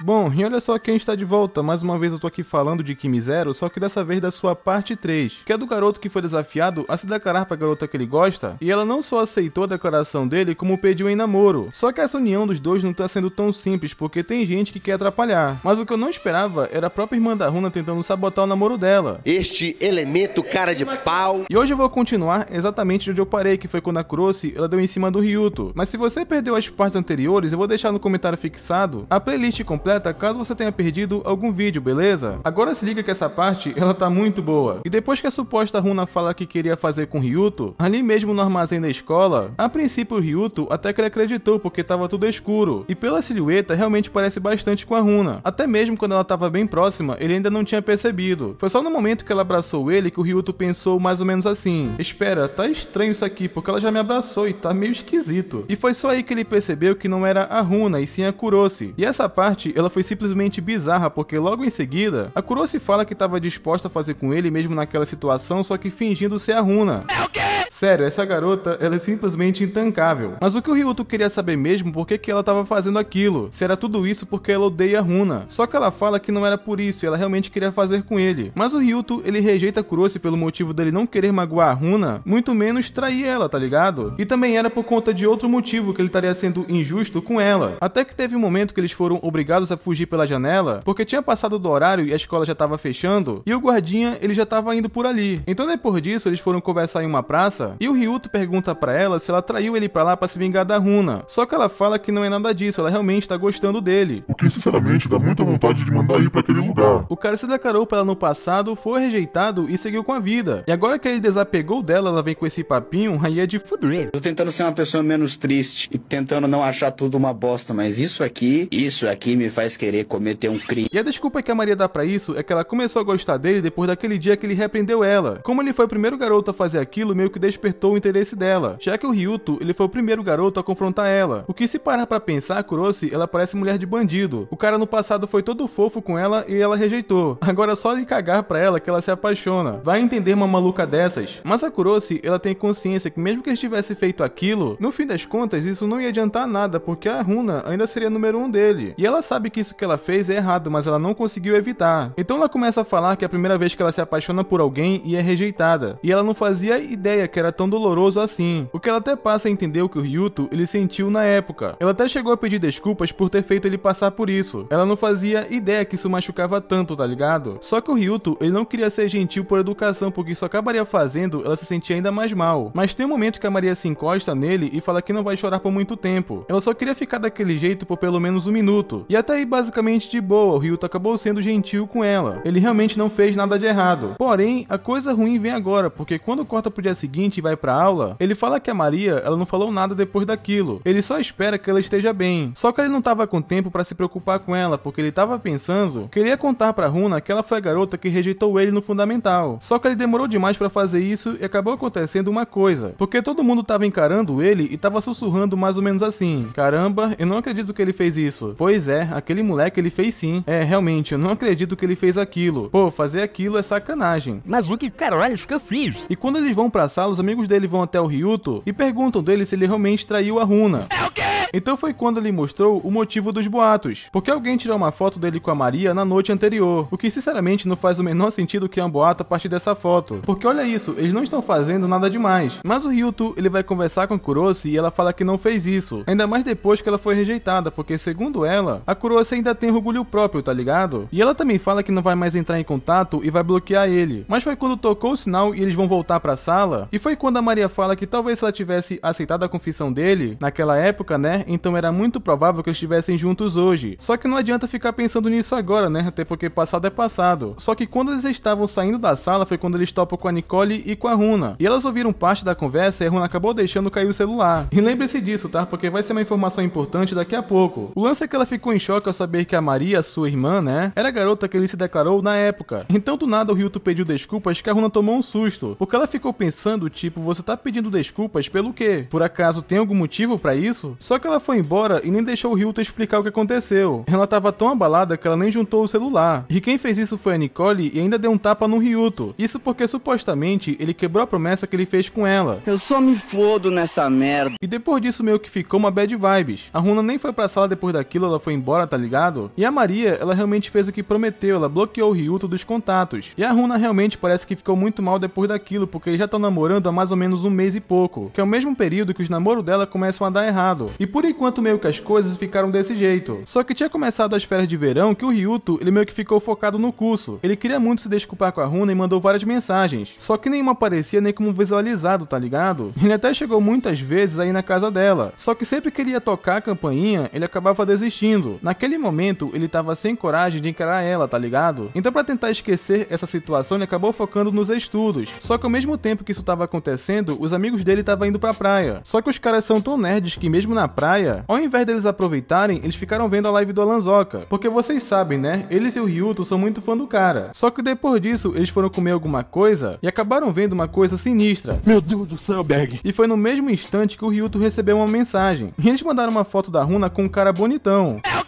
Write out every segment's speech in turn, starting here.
Bom, e olha só quem está de volta, mais uma vez eu tô aqui falando de Kimi Zero, só que dessa vez da sua parte 3, que é do garoto que foi desafiado a se declarar pra garota que ele gosta, e ela não só aceitou a declaração dele, como pediu em namoro. Só que essa união dos dois não tá sendo tão simples, porque tem gente que quer atrapalhar. Mas o que eu não esperava era a própria irmã da Runa tentando sabotar o namoro dela. Este elemento cara de pau... E hoje eu vou continuar exatamente onde eu parei, que foi quando a Croce ela deu em cima do Ryuto. Mas se você perdeu as partes anteriores, eu vou deixar no comentário fixado a playlist completa completa caso você tenha perdido algum vídeo, beleza? Agora se liga que essa parte, ela tá muito boa. E depois que a suposta Runa fala que queria fazer com Ryuto, ali mesmo no armazém da escola, a princípio o Ryuto até que ele acreditou porque tava tudo escuro, e pela silhueta realmente parece bastante com a Runa. Até mesmo quando ela tava bem próxima, ele ainda não tinha percebido. Foi só no momento que ela abraçou ele que o Ryuto pensou mais ou menos assim, espera, tá estranho isso aqui, porque ela já me abraçou e tá meio esquisito. E foi só aí que ele percebeu que não era a Runa, e sim a Kurosi. E essa parte ela foi simplesmente bizarra, porque logo em seguida, a se fala que estava disposta a fazer com ele mesmo naquela situação, só que fingindo ser a Runa. É o quê? Sério, essa garota, ela é simplesmente intancável. Mas o que o Ryuto queria saber mesmo, por que, que ela estava fazendo aquilo? Se era tudo isso porque ela odeia a Runa. Só que ela fala que não era por isso, ela realmente queria fazer com ele. Mas o Ryuto, ele rejeita Kurose pelo motivo dele não querer magoar a Runa, muito menos trair ela, tá ligado? E também era por conta de outro motivo que ele estaria sendo injusto com ela. Até que teve um momento que eles foram obrigados a fugir pela janela, porque tinha passado do horário e a escola já estava fechando, e o guardinha, ele já estava indo por ali. Então depois disso, eles foram conversar em uma praça e o Ryuto pergunta para ela se ela traiu ele para lá para se vingar da Runa. Só que ela fala que não é nada disso, ela realmente tá gostando dele. O que sinceramente dá muita vontade de mandar ir para aquele lugar. O cara se declarou para ela no passado, foi rejeitado e seguiu com a vida. E agora que ele desapegou dela, ela vem com esse papinho, aí é de fuder. Tô tentando ser uma pessoa menos triste e tentando não achar tudo uma bosta, mas isso aqui, isso aqui me faz querer cometer um crime. E a desculpa que a Maria dá para isso é que ela começou a gostar dele depois daquele dia que ele repreendeu ela. Como ele foi o primeiro garoto a fazer aquilo, meio que despertou o interesse dela, já que o Ryuto ele foi o primeiro garoto a confrontar ela. O que se parar para pensar, a Kurosi ela parece mulher de bandido. O cara no passado foi todo fofo com ela e ela rejeitou. Agora é só de cagar pra ela que ela se apaixona. Vai entender uma maluca dessas. Mas a Kurosi ela tem consciência que mesmo que ele tivesse feito aquilo, no fim das contas isso não ia adiantar nada porque a Runa ainda seria número um dele. E ela sabe que isso que ela fez é errado, mas ela não conseguiu evitar. Então ela começa a falar que é a primeira vez que ela se apaixona por alguém e é rejeitada. E ela não fazia ideia que era tão doloroso assim, o que ela até passa a entender o é que o Ryuto ele sentiu na época. Ela até chegou a pedir desculpas por ter feito ele passar por isso. Ela não fazia ideia que isso machucava tanto, tá ligado? Só que o Ryuto, ele não queria ser gentil por educação, porque isso acabaria fazendo ela se sentir ainda mais mal. Mas tem um momento que a Maria se encosta nele e fala que não vai chorar por muito tempo. Ela só queria ficar daquele jeito por pelo menos um minuto. E até aí, basicamente de boa, o Ryuto acabou sendo gentil com ela. Ele realmente não fez nada de errado. Porém, a coisa ruim vem agora, porque quando corta pro dia seguinte, seguinte e vai pra aula, ele fala que a Maria, ela não falou nada depois daquilo. Ele só espera que ela esteja bem. Só que ele não tava com tempo para se preocupar com ela, porque ele tava pensando que ele ia contar pra Runa que ela foi a garota que rejeitou ele no fundamental. Só que ele demorou demais para fazer isso e acabou acontecendo uma coisa. Porque todo mundo tava encarando ele e tava sussurrando mais ou menos assim: Caramba, eu não acredito que ele fez isso. Pois é, aquele moleque ele fez sim. É, realmente, eu não acredito que ele fez aquilo. Pô, fazer aquilo é sacanagem. Mas o que caralho que eu fiz? E quando eles vão pra sala, os amigos dele vão até o Ryuto e perguntam dele se ele realmente traiu a Runa. É o quê? Então foi quando ele mostrou o motivo dos boatos, porque alguém tirou uma foto dele com a Maria na noite anterior, o que sinceramente não faz o menor sentido que é um boato a partir dessa foto, porque olha isso, eles não estão fazendo nada demais. Mas o Ryuto, ele vai conversar com a Kurose e ela fala que não fez isso, ainda mais depois que ela foi rejeitada, porque segundo ela, a Kurose ainda tem orgulho próprio, tá ligado? E ela também fala que não vai mais entrar em contato e vai bloquear ele. Mas foi quando tocou o sinal e eles vão voltar pra sala, e foi quando a Maria fala que talvez se ela tivesse aceitado a confissão dele, naquela época, né? Então era muito provável que eles estivessem juntos hoje. Só que não adianta ficar pensando nisso agora, né? Até porque passado é passado. Só que quando eles estavam saindo da sala foi quando eles topam com a Nicole e com a Runa. E elas ouviram parte da conversa e a Runa acabou deixando cair o celular. E lembre-se disso, tá? Porque vai ser uma informação importante daqui a pouco. O lance é que ela ficou em choque ao saber que a Maria, sua irmã, né? Era a garota que ele se declarou na época. Então do nada o Hilton pediu desculpas que a Runa tomou um susto, porque ela ficou pensando tipo, você tá pedindo desculpas pelo quê? Por acaso tem algum motivo para isso? Só que ela foi embora e nem deixou o Ryuta explicar o que aconteceu. Ela tava tão abalada que ela nem juntou o celular. E quem fez isso foi a Nicole e ainda deu um tapa no Ryuto. Isso porque supostamente ele quebrou a promessa que ele fez com ela. Eu só me fodo nessa merda. E depois disso meio que ficou uma bad vibes. A Runa nem foi pra sala depois daquilo, ela foi embora, tá ligado? E a Maria, ela realmente fez o que prometeu, ela bloqueou o Ryuto dos contatos. E a Runa realmente parece que ficou muito mal depois daquilo, porque eles já estão namorando namorando há mais ou menos um mês e pouco, que é o mesmo período que os namoros dela começam a dar errado. E por enquanto meio que as coisas ficaram desse jeito. Só que tinha começado as férias de verão que o Ryuto, ele meio que ficou focado no curso. Ele queria muito se desculpar com a Runa e mandou várias mensagens, só que nenhuma aparecia nem como visualizado, tá ligado? Ele até chegou muitas vezes aí na casa dela, só que sempre que ele ia tocar a campainha, ele acabava desistindo. Naquele momento, ele tava sem coragem de encarar ela, tá ligado? Então para tentar esquecer essa situação, ele acabou focando nos estudos. Só que ao mesmo tempo que isso tava acontecendo, os amigos dele estavam indo pra praia. Só que os caras são tão nerds que mesmo na praia, ao invés deles aproveitarem, eles ficaram vendo a live do Alanzoca. Porque vocês sabem, né? Eles e o Ryuto são muito fã do cara. Só que depois disso, eles foram comer alguma coisa e acabaram vendo uma coisa sinistra. Meu Deus do céu, Berg! E foi no mesmo instante que o Ryuto recebeu uma mensagem. E eles mandaram uma foto da Runa com um cara bonitão. É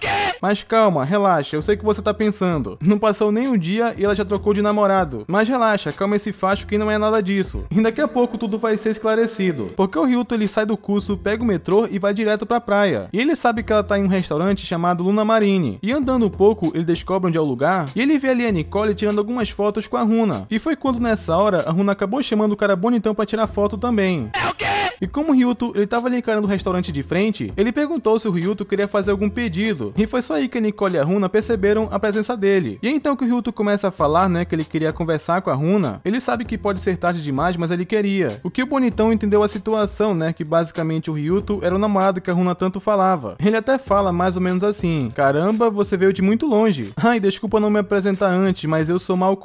mas calma, relaxa, eu sei o que você tá pensando. Não passou nem um dia e ela já trocou de namorado. Mas relaxa, calma esse facho que não é nada disso. E daqui a pouco tudo vai ser esclarecido. Porque o Ryuto ele sai do curso, pega o metrô e vai direto pra praia. E ele sabe que ela tá em um restaurante chamado Luna Marine. E andando um pouco, ele descobre onde é o lugar e ele vê ali a Nicole tirando algumas fotos com a Runa. E foi quando nessa hora a Runa acabou chamando o cara bonitão pra tirar foto também. É o quê? E como o Ryuto ele tava ali encarando o restaurante de frente, ele perguntou se o Ryuto queria fazer algum pedido. E foi só aí que Nicole e a Runa perceberam a presença dele. E é então que o Ryuto começa a falar, né, que ele queria conversar com a Runa. Ele sabe que pode ser tarde demais, mas ele queria. O que o Bonitão entendeu a situação, né, que basicamente o Ryuto era o namorado que a Runa tanto falava. Ele até fala mais ou menos assim: "Caramba, você veio de muito longe. Ai, desculpa não me apresentar antes, mas eu sou Mal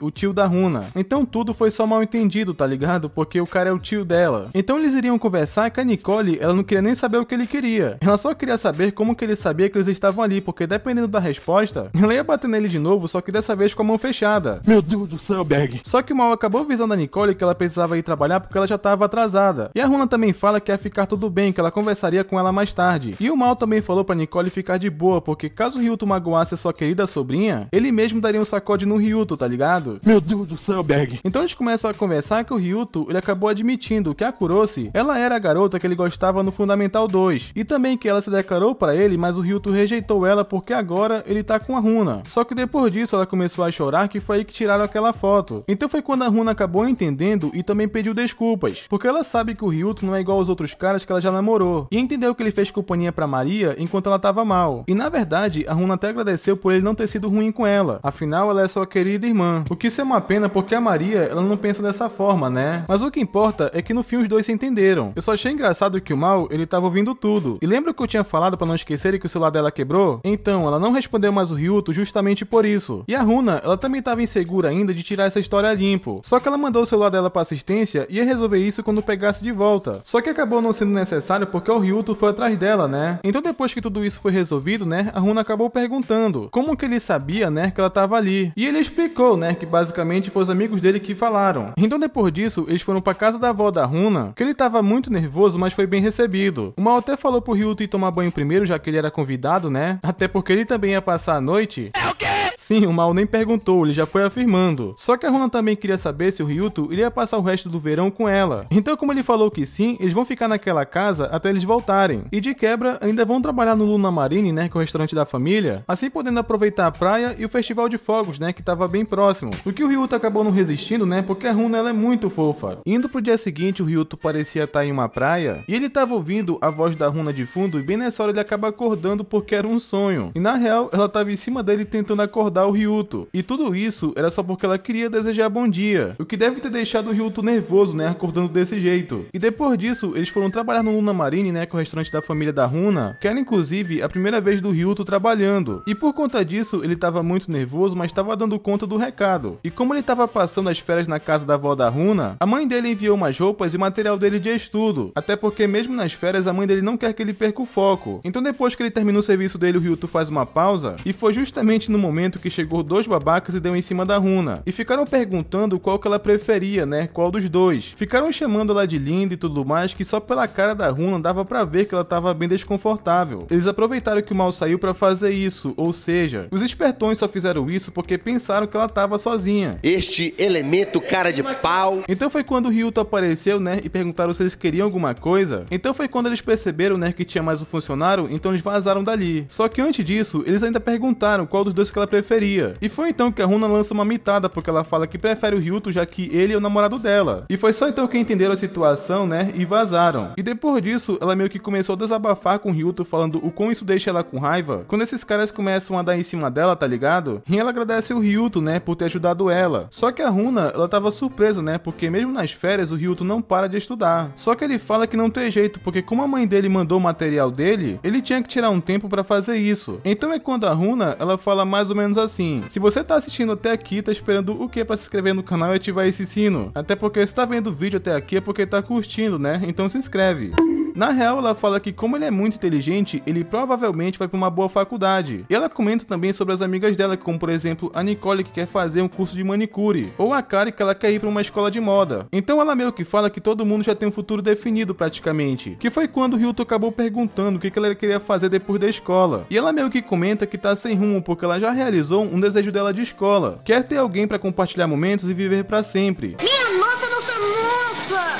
o tio da Runa." Então tudo foi só mal entendido, tá ligado? Porque o cara é o tio dela. Então ele eles iriam conversar que a Nicole, ela não queria nem saber o que ele queria. Ela só queria saber como que ele sabia que eles estavam ali, porque dependendo da resposta, ela ia bater nele de novo, só que dessa vez com a mão fechada. Meu Deus do céu, Berg. Só que o Mal acabou avisando a Nicole que ela precisava ir trabalhar porque ela já estava atrasada. E a Runa também fala que ia ficar tudo bem, que ela conversaria com ela mais tarde. E o Mal também falou pra Nicole ficar de boa, porque caso o Ryuto magoasse sua querida sobrinha, ele mesmo daria um sacode no Ryuto, tá ligado? Meu Deus do céu, Berg. Então eles começam a conversar que o Ryuto, ele acabou admitindo que a Kurose Lucy, ela era a garota que ele gostava no Fundamental 2, e também que ela se declarou para ele, mas o Ryuto rejeitou ela porque agora ele tá com a Runa. Só que depois disso ela começou a chorar que foi aí que tiraram aquela foto. Então foi quando a Runa acabou entendendo e também pediu desculpas, porque ela sabe que o Ryuto não é igual aos outros caras que ela já namorou, e entendeu que ele fez companhia para Maria enquanto ela tava mal. E na verdade, a Runa até agradeceu por ele não ter sido ruim com ela, afinal ela é sua querida irmã. O que isso é uma pena porque a Maria, ela não pensa dessa forma, né? Mas o que importa é que no fim os dois se entenderam entenderam. Eu só achei engraçado que o mal, ele tava ouvindo tudo. E lembra que eu tinha falado para não esquecer que o celular dela quebrou? Então, ela não respondeu mais o Ryuto justamente por isso. E a Runa, ela também tava insegura ainda de tirar essa história limpo. Só que ela mandou o celular dela pra assistência e ia resolver isso quando pegasse de volta. Só que acabou não sendo necessário porque o Ryuto foi atrás dela, né? Então depois que tudo isso foi resolvido, né, a Runa acabou perguntando como que ele sabia, né, que ela tava ali. E ele explicou, né, que basicamente foi os amigos dele que falaram. Então depois disso, eles foram pra casa da avó da Runa, que ele estava muito nervoso, mas foi bem recebido. O Mal até falou pro Ryuto ir tomar banho primeiro, já que ele era convidado, né? Até porque ele também ia passar a noite. É o quê? Sim, o mal nem perguntou, ele já foi afirmando. Só que a Rona também queria saber se o Ryuto iria passar o resto do verão com ela. Então, como ele falou que sim, eles vão ficar naquela casa até eles voltarem. E de quebra, ainda vão trabalhar no Luna Marine, né, que é o restaurante da família, assim podendo aproveitar a praia e o Festival de Fogos, né, que estava bem próximo. O que o Ryuto acabou não resistindo, né, porque a Runa ela é muito fofa. Indo pro dia seguinte, o Ryuto parecia estar tá em uma praia e ele estava ouvindo a voz da Runa de fundo e bem nessa hora ele acaba acordando porque era um sonho. E na real, ela estava em cima dele tentando acordar acordar o Ryuto. E tudo isso era só porque ela queria desejar bom dia, o que deve ter deixado o Ryuto nervoso, né, acordando desse jeito. E depois disso, eles foram trabalhar no Luna Marine, né, com o restaurante da família da Runa, que era inclusive a primeira vez do Ryuto trabalhando. E por conta disso, ele estava muito nervoso, mas estava dando conta do recado. E como ele estava passando as férias na casa da avó da Runa, a mãe dele enviou umas roupas e material dele de estudo, até porque mesmo nas férias a mãe dele não quer que ele perca o foco. Então depois que ele terminou o serviço dele, o Ryuto faz uma pausa, e foi justamente no momento momento que chegou dois babacas e deu em cima da Runa. E ficaram perguntando qual que ela preferia, né? Qual dos dois. Ficaram chamando ela de linda e tudo mais, que só pela cara da Runa dava pra ver que ela tava bem desconfortável. Eles aproveitaram que o mal saiu para fazer isso, ou seja, os espertões só fizeram isso porque pensaram que ela tava sozinha. Este elemento cara de pau. Então foi quando o Ryuto apareceu, né? E perguntaram se eles queriam alguma coisa. Então foi quando eles perceberam, né? Que tinha mais um funcionário, então eles vazaram dali. Só que antes disso, eles ainda perguntaram qual dos dois que ela preferia preferia. E foi então que a Runa lança uma mitada, porque ela fala que prefere o Ryuto já que ele é o namorado dela. E foi só então que entenderam a situação, né, e vazaram. E depois disso, ela meio que começou a desabafar com o Ryuto, falando o quão isso deixa ela com raiva. Quando esses caras começam a dar em cima dela, tá ligado? E ela agradece o Ryuto, né, por ter ajudado ela. Só que a Runa, ela tava surpresa, né, porque mesmo nas férias o Ryuto não para de estudar. Só que ele fala que não tem jeito, porque como a mãe dele mandou o material dele, ele tinha que tirar um tempo para fazer isso. Então é quando a Runa, ela fala mais ou menos assim. Se você tá assistindo até aqui, tá esperando o que para se inscrever no canal e ativar esse sino? Até porque se tá vendo o vídeo até aqui é porque tá curtindo, né? Então se inscreve. Na real, ela fala que como ele é muito inteligente, ele provavelmente vai para uma boa faculdade. E ela comenta também sobre as amigas dela, como por exemplo a Nicole que quer fazer um curso de manicure, ou a Kari que ela quer ir para uma escola de moda. Então ela meio que fala que todo mundo já tem um futuro definido praticamente, que foi quando o Ryuto acabou perguntando o que, ela queria fazer depois da escola. E ela meio que comenta que tá sem rumo porque ela já realizou um desejo dela de escola, quer ter alguém para compartilhar momentos e viver para sempre.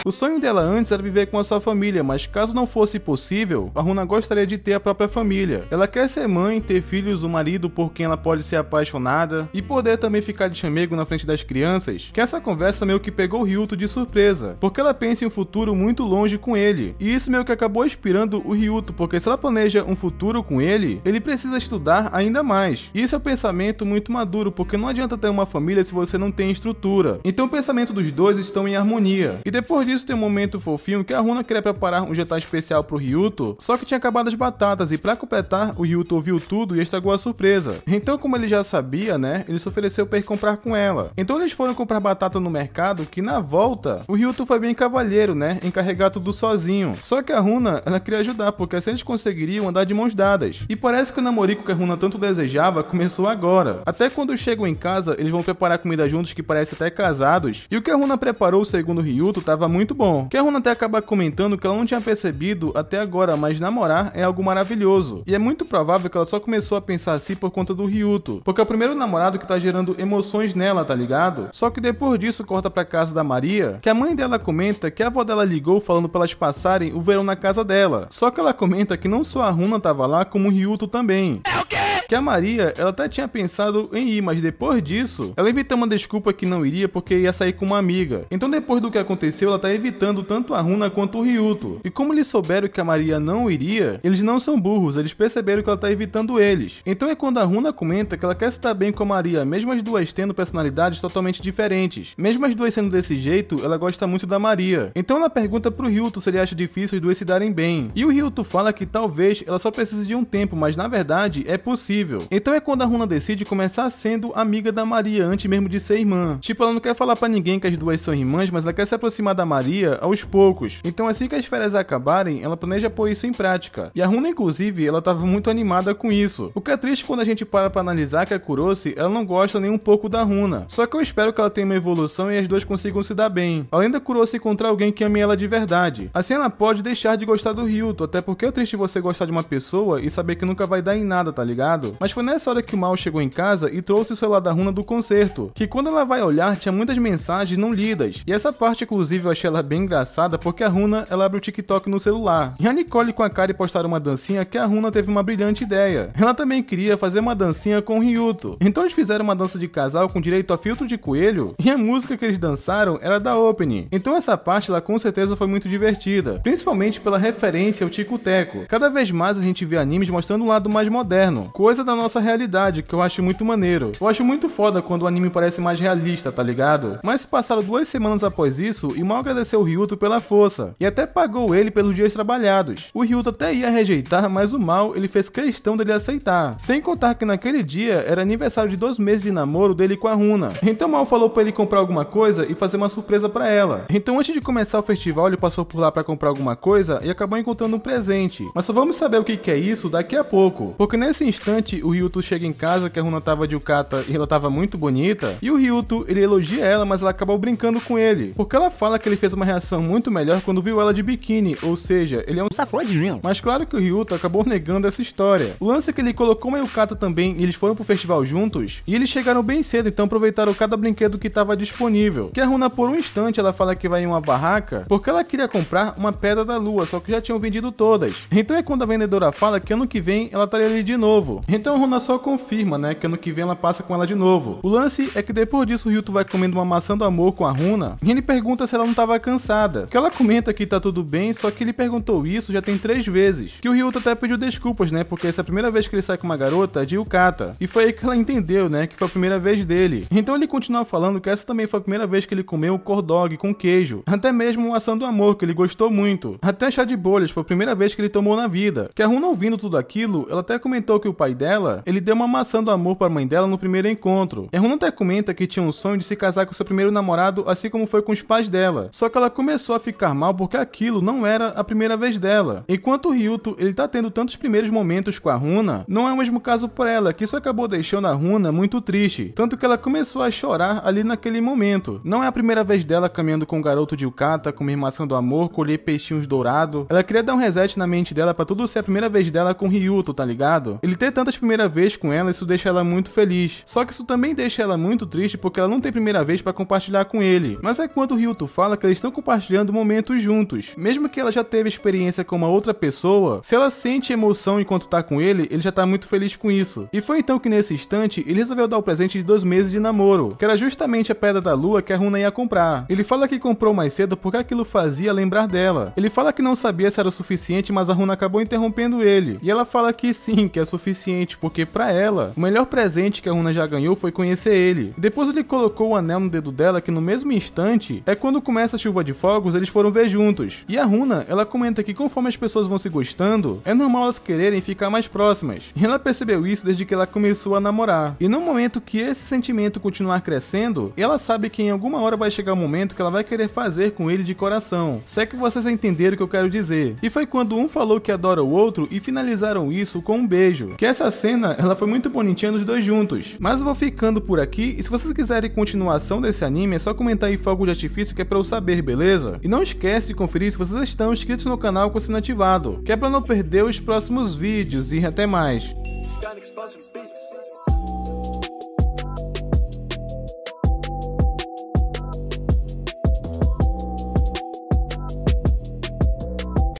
O sonho dela antes era viver com a sua família, mas caso não fosse possível, a Runa gostaria de ter a própria família. Ela quer ser mãe, ter filhos, um marido por quem ela pode ser apaixonada e poder também ficar de chamego na frente das crianças. Que essa conversa meio que pegou Ryuto de surpresa, porque ela pensa em um futuro muito longe com ele. E isso meio que acabou inspirando o Ryuto, porque se ela planeja um futuro com ele, ele precisa estudar ainda mais. E isso é um pensamento muito maduro, porque não adianta ter uma família se você não tem estrutura. Então o pensamento dos dois estão em harmonia. E depois disso tem um momento fofinho que a Runa queria preparar um jantar especial pro Ryuto, só que tinha acabado as batatas e para completar o Ryuto ouviu tudo e estragou a surpresa. Então como ele já sabia, né, ele se ofereceu para ir comprar com ela. Então eles foram comprar batata no mercado que na volta o Ryuto foi bem cavalheiro, né, encarregar tudo sozinho. Só que a Runa, ela queria ajudar porque assim eles conseguiriam andar de mãos dadas. E parece que o namorico que a Runa tanto desejava começou agora. Até quando chegam em casa, eles vão preparar comida juntos que parece até casados. E o que a Runa preparou segundo o Ryuto estava muito bom. Que a Runa até acaba comentando que ela não tinha percebido até agora, mas namorar é algo maravilhoso. E é muito provável que ela só começou a pensar assim por conta do Ryuto, porque é o primeiro namorado que tá gerando emoções nela, tá ligado? Só que depois disso corta pra casa da Maria, que a mãe dela comenta que a avó dela ligou falando pra elas passarem o verão na casa dela. Só que ela comenta que não só a Runa tava lá, como o Ryuto também. É o quê? que a Maria, ela até tinha pensado em ir, mas depois disso, ela evitou uma desculpa que não iria porque ia sair com uma amiga. Então depois do que aconteceu, ela tá evitando tanto a Runa quanto o Ryuto. E como eles souberam que a Maria não iria, eles não são burros, eles perceberam que ela tá evitando eles. Então é quando a Runa comenta que ela quer se dar bem com a Maria, mesmo as duas tendo personalidades totalmente diferentes. Mesmo as duas sendo desse jeito, ela gosta muito da Maria. Então ela pergunta pro Ryuto se ele acha difícil as duas se darem bem. E o Ryuto fala que talvez ela só precise de um tempo, mas na verdade é possível possível. Então é quando a Runa decide começar sendo amiga da Maria antes mesmo de ser irmã. Tipo, ela não quer falar para ninguém que as duas são irmãs, mas ela quer se aproximar da Maria aos poucos. Então assim que as férias acabarem, ela planeja pôr isso em prática. E a Runa, inclusive, ela tava muito animada com isso. O que é triste quando a gente para pra analisar que a Kurose, ela não gosta nem um pouco da Runa. Só que eu espero que ela tenha uma evolução e as duas consigam se dar bem. Além da Kurose encontrar alguém que ame ela de verdade. Assim ela pode deixar de gostar do Ryuto, até porque é triste você gostar de uma pessoa e saber que nunca vai dar em nada, tá ligado? Mas foi nessa hora que o Mal chegou em casa e trouxe o celular da Runa do concerto, que quando ela vai olhar tinha muitas mensagens não lidas. E essa parte inclusive eu achei ela bem engraçada porque a Runa ela abre o TikTok no celular. E a Nicole com a Kari postaram uma dancinha que a Runa teve uma brilhante ideia. Ela também queria fazer uma dancinha com o Ryuto. Então eles fizeram uma dança de casal com direito a filtro de coelho e a música que eles dançaram era da Opening. Então essa parte ela com certeza foi muito divertida, principalmente pela referência ao Tico Teco. Cada vez mais a gente vê animes mostrando um lado mais moderno, coisa da nossa realidade, que eu acho muito maneiro. Eu acho muito foda quando o anime parece mais realista, tá ligado? Mas se passaram duas semanas após isso, e mal agradeceu o Ryuto pela força, e até pagou ele pelos dias trabalhados. O Ryuto até ia rejeitar, mas o mal ele fez questão dele aceitar. Sem contar que naquele dia era aniversário de dois meses de namoro dele com a Runa. Então mal falou para ele comprar alguma coisa e fazer uma surpresa para ela. Então antes de começar o festival, ele passou por lá para comprar alguma coisa e acabou encontrando um presente. Mas só vamos saber o que é isso daqui a pouco, porque nesse instante o Ryuto chega em casa que a Runa tava de Ukata e ela tava muito bonita, e o Ryuto, ele elogia ela, mas ela acabou brincando com ele, porque ela fala que ele fez uma reação muito melhor quando viu ela de biquíni, ou seja, ele é um safadinho. Mas claro que o Ryuto acabou negando essa história. O lance é que ele colocou uma Yukata também e eles foram pro festival juntos, e eles chegaram bem cedo, então aproveitaram cada brinquedo que tava disponível. Que a Runa por um instante ela fala que vai em uma barraca, porque ela queria comprar uma pedra da lua, só que já tinham vendido todas. Então é quando a vendedora fala que ano que vem ela estaria ali de novo. E então a Runa só confirma, né, que ano que vem ela passa com ela de novo. O lance é que depois disso o Ryuto vai comendo uma maçã do amor com a Runa e ele pergunta se ela não tava cansada. Que ela comenta que tá tudo bem, só que ele perguntou isso já tem três vezes. Que o Ryuto até pediu desculpas, né, porque essa é a primeira vez que ele sai com uma garota de Yukata. E foi aí que ela entendeu, né, que foi a primeira vez dele. Então ele continua falando que essa também foi a primeira vez que ele comeu um cordog com queijo. Até mesmo uma maçã do amor, que ele gostou muito. Até chá de bolhas foi a primeira vez que ele tomou na vida. Que a Runa ouvindo tudo aquilo, ela até comentou que o pai dela, ele deu uma maçã do amor para a mãe dela no primeiro encontro. Erruna até comenta que tinha um sonho de se casar com seu primeiro namorado, assim como foi com os pais dela. Só que ela começou a ficar mal porque aquilo não era a primeira vez dela. Enquanto o Ryuto, ele tá tendo tantos primeiros momentos com a Runa, não é o mesmo caso por ela, que isso acabou deixando a Runa muito triste, tanto que ela começou a chorar ali naquele momento. Não é a primeira vez dela caminhando com o garoto de Yukata, comer maçã do amor, colher peixinhos dourado. Ela queria dar um reset na mente dela para tudo ser a primeira vez dela com o Ryuto, tá ligado? Ele ter tanto das primeira vez com ela, isso deixa ela muito feliz. Só que isso também deixa ela muito triste porque ela não tem primeira vez para compartilhar com ele. Mas é quando o Ryuto fala que eles estão compartilhando momentos juntos. Mesmo que ela já teve experiência com uma outra pessoa, se ela sente emoção enquanto tá com ele, ele já tá muito feliz com isso. E foi então que nesse instante, ele resolveu dar o presente de dois meses de namoro, que era justamente a Pedra da Lua que a Runa ia comprar. Ele fala que comprou mais cedo porque aquilo fazia lembrar dela. Ele fala que não sabia se era o suficiente, mas a Runa acabou interrompendo ele. E ela fala que sim, que é suficiente porque para ela, o melhor presente que a Runa já ganhou foi conhecer ele. depois ele colocou o anel no dedo dela, que no mesmo instante é quando começa a chuva de fogos, eles foram ver juntos. E a Runa, ela comenta que conforme as pessoas vão se gostando, é normal elas quererem ficar mais próximas. E ela percebeu isso desde que ela começou a namorar. E no momento que esse sentimento continuar crescendo, ela sabe que em alguma hora vai chegar o um momento que ela vai querer fazer com ele de coração. Se é que vocês entenderam o que eu quero dizer. E foi quando um falou que adora o outro e finalizaram isso com um beijo. Que essa essa cena, ela foi muito bonitinha nos dois juntos. Mas eu vou ficando por aqui, e se vocês quiserem continuação desse anime, é só comentar aí fogo de artifício que é pra eu saber, beleza? E não esquece de conferir se vocês estão inscritos no canal com o sino ativado, que é pra não perder os próximos vídeos, e até mais.